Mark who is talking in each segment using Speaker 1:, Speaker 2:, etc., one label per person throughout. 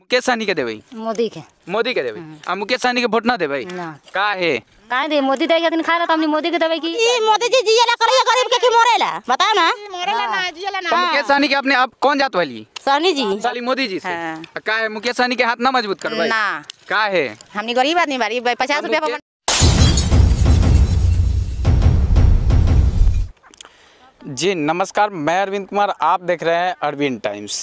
Speaker 1: मुकेश सहनी के देवे मोदी के मोदी के देवे हम्म। आ मुकेश सहनी के वोट ना ना का है
Speaker 2: का दे मोदी दे दिन खा रहा हमने मोदी के देवे की ई मोदी जी जियाला करैया गरीब के की मरेला बताओ ना मरेला ना जियाला ना मुकेश सहनी के
Speaker 1: अपने आप कौन जात वाली सहनी जी साली मोदी जी से हां का है मुकेश सहनी के हाथ ना मजबूत करबे ना का है हमनी गरीब आदमी बारी 50 रुपया पर जी नमस्कार मैं अरविंद कुमार आप देख रहे हैं अरविंद टाइम्स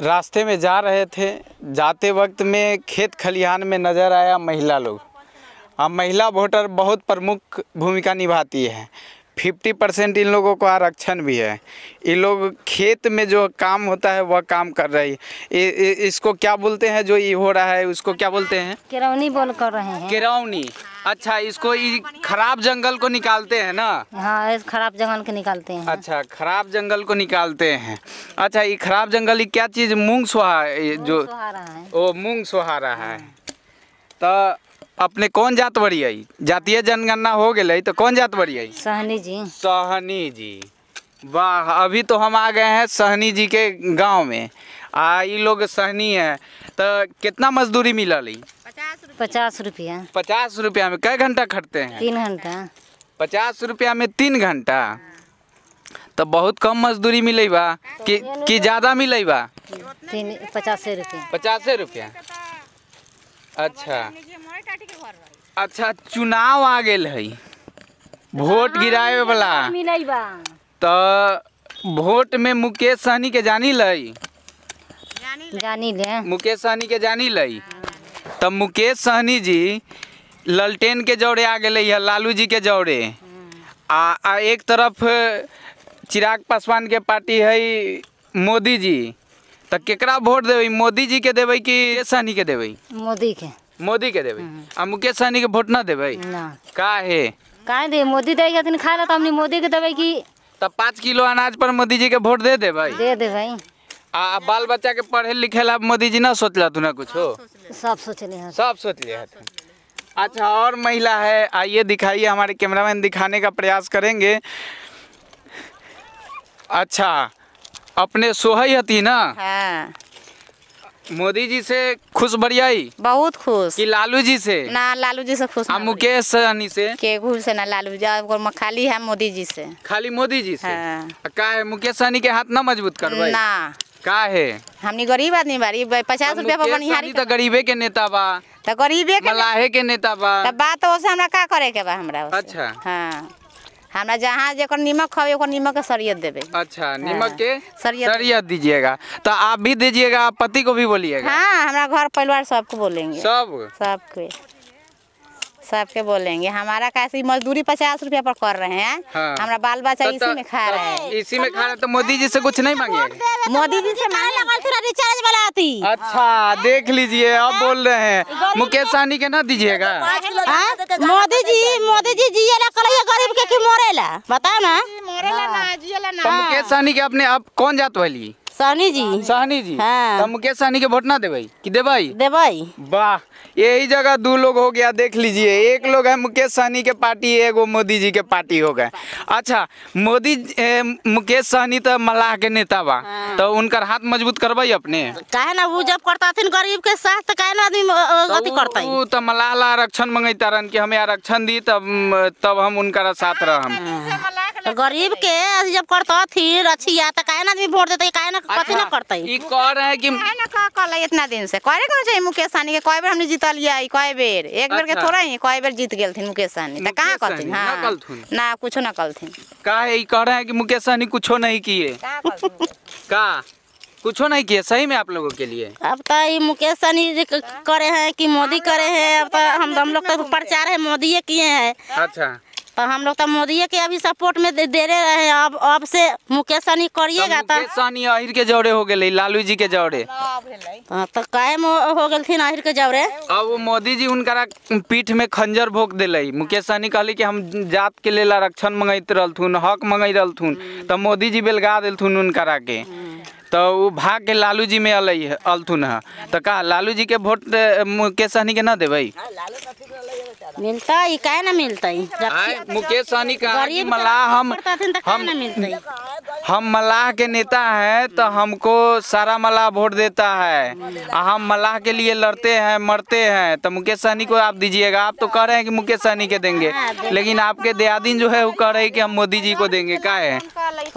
Speaker 1: रास्ते में जा रहे थे जाते वक्त में खेत खलिहान में नज़र आया महिला लोग अब महिला वोटर बहुत प्रमुख भूमिका निभाती है फिफ्टी परसेंट इन लोगों को आरक्षण भी है इन लोग खेत में जो काम होता है वह काम कर रही है इसको क्या बोलते हैं जो ये हो रहा है उसको क्या बोलते हैं किरौनी बोल कर रहे हैं किरौनी अच्छा इसको खराब जंगल को निकालते हैं ना हाँ इस खराब जंगल को निकालते हैं अच्छा खराब जंगल को निकालते हैं अच्छा ये खराब जंगल ये क्या चीज मूंग सुहा जो ओ मूंग रहा है तो अपने कौन जात बड़ी जातीय जनगणना हो गए तो कौन जात बड़ी सहनी जी सहनी जी वाह अभी तो हम आ गए हैं सहनी जी के गांव में आ ये लोग सहनी है तो कितना मजदूरी मिला ली पचास रुपया पचास रुपया में कै घंटा खटते हैं तीन घंटा पचास रुपया में तीन घंटा तो बहुत कम मजदूरी मिले बा कि कि ज़्यादा मिले बा पचास रुपया पचासे रुपया अच्छा अच्छा चुनाव आ गए है वोट हाँ, गिराए वाला हाँ, हाँ, तो वोट में मुकेश सहनी के जानी ले मुकेश सहनी के जानी ले तो मुकेश सहनी जी ललटेन के जोड़े आ गए लालू जी के जोड़े आ, आ एक तरफ चिराग पासवान के पार्टी है मोदी जी तो केकरा वोट देवे मोदी जी के देवे कि सहनी के देवे मोदी के मोदी के देवे हम्म। आ मुकेश सहनी के वोट ना देवे का है
Speaker 2: काहे दे मोदी दे हथिन खा ले त हमनी मोदी के देवे की
Speaker 1: त 5 किलो अनाज पर मोदी जी के वोट दे दे भाई दे दे भाई आ बाल बच्चा के पढ़े लिखे ला मोदी जी ना सोचला तू ना कुछ सब सोच लिए सब सोच लिए अच्छा और महिला है आइए दिखाइए हमारे कैमरामैन दिखाने का प्रयास करेंगे अच्छा अपने सोहई हती ना हां मोदी जी से खुश बढ़ियाई बहुत खुश कि लालू जी से ना लालू जी से खुश हम मुकेश
Speaker 2: सहनी से के घूर से ना लालू जी और खाली है मोदी जी से
Speaker 1: खाली मोदी जी से हाँ। का है मुकेश सहनी के हाथ ना मजबूत कर ना का है
Speaker 2: हमनी गरीब आदमी बारी पचास रुपया पर बनिहारी तो गरीबे के नेता बा तो गरीबे के मलाहे के नेता बा तो बात ओसे हमरा का करे के बा हमरा अच्छा हां हमारा जहाँ जो नीमक खावे ओकर नीमक के सरियत
Speaker 1: देवे अच्छा हाँ। नीमक के सरियत सरियत दीजिएगा तो आप भी दीजिएगा आप पति को भी बोलिएगा
Speaker 2: हाँ हमारा घर परिवार सबको बोलेंगे सब सबके सबके बोलेंगे हमारा कैसे मजदूरी पचास रुपया पर कर रहे हैं हाँ। हमारा बाल बच्चा तो- तो- इसी में खा रहे हैं
Speaker 1: तो इसी में खा रहे तो मोदी जी से कुछ नहीं मांगे मोदी जी से रिचार्ज वाला आती अच्छा देख लीजिए अब बोल रहे हैं मुकेश सहनी के ना दीजिएगा हाँ? मोदी जी मोदी जी जी गरीब के मोरेला बताओ ना मोरेला मुकेश सहनी के अपने अब कौन जात वाली सहनी जी सहनी जी हाँ। तो मुकेश सहनी के वोट ना देवाई कि देवाई देवाई वाह यही जगह दो लोग हो गया देख लीजिए एक लोग है मुकेश सहनी के पार्टी एगो मोदी जी के पार्टी हो गए अच्छा मोदी मुकेश सहनी तो मलाह के नेता बा हाँ। तो उनका हाथ मजबूत करवाई अपने कहे ना वो जब करता थे गरीब के साथ तो कहे ना आदमी अति तो करता वो तो मलाह आरक्षण मंगेता रहन की हमें आरक्षण दी तब तब हम उनका साथ रहम हाँ, हाँ। तो गरीब के जब करता
Speaker 2: थी रचिया तो काहे ना आदमी वोट देते काहे ना अच्छा, कथी ना करते ई कह रहे हैं कि काहे ना कह कल इतना दिन से करे कोन चाहिए मुकेश सानी के कई बार हमने जीतल लिया ई कई बार एक बार के अच्छा। थोड़ा ही कई बार जीत गेल थी मुकेश सानी तो कहां करथिन हां ना कलथुन ना कुछ ना कलथिन
Speaker 1: काहे ई कह रहे हैं कि मुकेश सानी कुछ नहीं किए का कुछ नहीं किए सही में आप लोगों के लिए अब
Speaker 2: तो ये मुकेश सहनी करे हैं कि मोदी करे हैं तो अब तो हम हम लोग तो प्रचार है मोदी किए हैं अच्छा तो हम लोग तो मोदी के अभी सपोर्ट में दे, दे रहे हैं अब अब से
Speaker 1: मुकेश सहनी करिएगा तो मुकेश सहनी आहिर के जोड़े हो गए लालू जी के जोड़े हाँ, तो काहे हो गए थी आहिर के जोड़े अब मोदी जी उनका पीठ में खंजर भोक दिले मुकेश सहनी कहली कि हम जात के लेल आरक्षण मंगैत रहथुन हक मंगै रहथुन तो मोदी जी बेलगा दिलथुन उनका के तो वो भाग के लालू जी में अल अलथुन है तो कहा लालू जी के वोट मुकेश सहनी के ना देवे मिलता ही क्या ना मिलता ही मुकेश सहनी का मलाह हम तो हम हम मलाह के नेता हैं तो हमको सारा मलाह वोट देता है हम मलाह के लिए लड़ते हैं मरते हैं तो मुकेश सहनी को आप दीजिएगा आप तो कह रहे हैं कि मुकेश सहनी के हाँ, देंगे लेकिन आपके दयादीन जो है वो कह रहे हैं कि हम मोदी जी को देंगे का है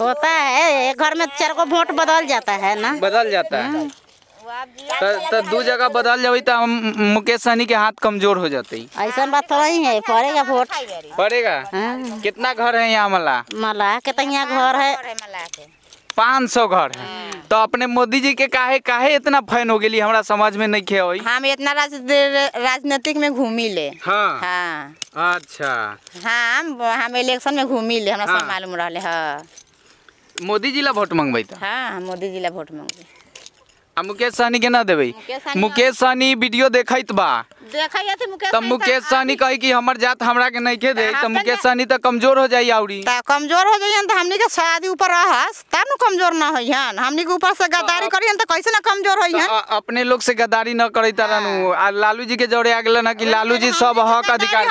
Speaker 1: होता है घर में चार को वोट बदल जाता है ना बदल जाता है हाँ। दू जगह बदल जब मुकेश सहनी के हाथ कमजोर हो जाते
Speaker 2: ऐसा बात नहीं है
Speaker 1: पड़ेगा वोट पड़ेगा हाँ। कितना घर है यहाँ मला मला के घर है पाँच सौ घर है हाँ। तो अपने मोदी जी के काहे काहे इतना फैन हो गई हमारा समाज में नहीं खे हम इतना राज, राजनीतिक में घूमी ले हाँ, हाँ। अच्छा
Speaker 2: हाँ हम इलेक्शन में घूमी ले हमरा हाँ। मालूम रहा
Speaker 1: मोदी जी ला वोट मंगबे
Speaker 2: हाँ मोदी जी ला वोट मंगबे
Speaker 1: आ मुकेश सहनी के ना देवे मुकेश सहनी वीडियो देखत बा
Speaker 2: देखा मुकेश सहनी कही की हमर
Speaker 1: जात हमरा के नहीं दे तो मुकेश सहनी तो कमजोर हो जाये आउरी कमजोर हो के शादी ऊपर
Speaker 2: रहस तब न कमजोर न हो हन के ऊपर से गद्दारी करी तो कैसे न कमजोर हो
Speaker 1: अपने लोग से गद्दारी न करे तरनु हाँ। आ लालू जी के जोड़े आ गेलन कि लालू जी सब हक अधिकार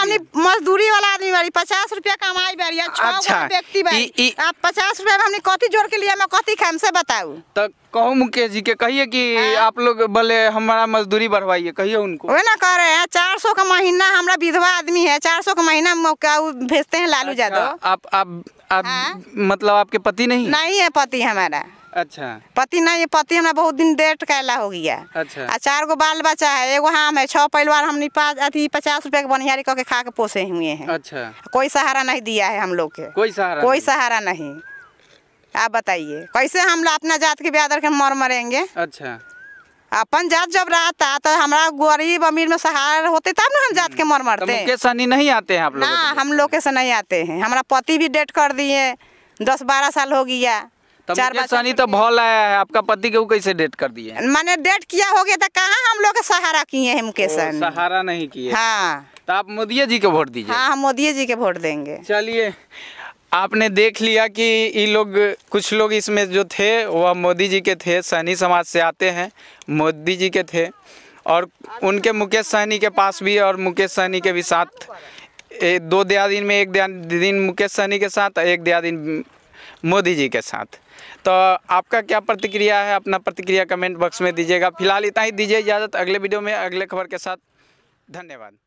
Speaker 1: मजदूरी वाला आदमी बारी 50 रुपया कमाई बारी या अच्छा, व्यक्ति बारी रुपया
Speaker 2: कथी जोड़ के लिए मैं कथी खाम से बताऊ
Speaker 1: तो कहो मुकेश जी के कहिए कि हाँ। आप लोग भले हमारा मजदूरी बढ़वाइए कहिए उनको
Speaker 2: ना कर है चार सौ का महीना हमारा विधवा आदमी है चार सौ का महीना मौका भेजते हैं लालू अच्छा, यादव
Speaker 1: आप आप, आप हाँ? मतलब आपके पति नहीं नहीं
Speaker 2: है पति हमारा अच्छा पति नहीं है पति हमारा बहुत दिन डेट कैला हो गया अच्छा आ चार गो बाल बच्चा है एगो हम है छह परिवार हम अथी पचास रुपए के बनिहारी करके खा के पोसे हुए हैं अच्छा कोई सहारा नहीं दिया है हम लोग के कोई सहारा कोई सहारा नहीं आप बताइए कैसे हम अपना जात के ब्यादर के मर मरेंगे अच्छा अपन जात जब रहता तो हमारा गरीब अमीर में सहारा होते तब ना हम जात के हम्म। मर मरते तो नहीं आते हैं ना हम लोग के नहीं आते हैं हमारा पति भी डेट कर दिए दस बारह साल हो गया
Speaker 1: चार सनी तो भल आया है आपका पति के वो कैसे डेट कर दिए
Speaker 2: मैंने डेट किया हो गया तो कहाँ हम लोग सहारा किए हैं मुकेश
Speaker 1: सहारा नहीं किए हाँ तो आप मोदी जी को वोट दीजिए हाँ हम मोदी जी के वोट देंगे चलिए आपने देख लिया कि ये लोग कुछ लोग इसमें जो थे वह मोदी जी के थे सैनी समाज से आते हैं मोदी जी के थे और उनके मुकेश सहनी के पास भी और मुकेश सहनी के भी साथ ए, दो दिन में एक दिन मुकेश सहनी के साथ एक दया दिन मोदी जी के साथ तो आपका क्या प्रतिक्रिया है अपना प्रतिक्रिया कमेंट बॉक्स में दीजिएगा फिलहाल इतना ही दीजिए इजाज़त अगले वीडियो में अगले खबर के साथ धन्यवाद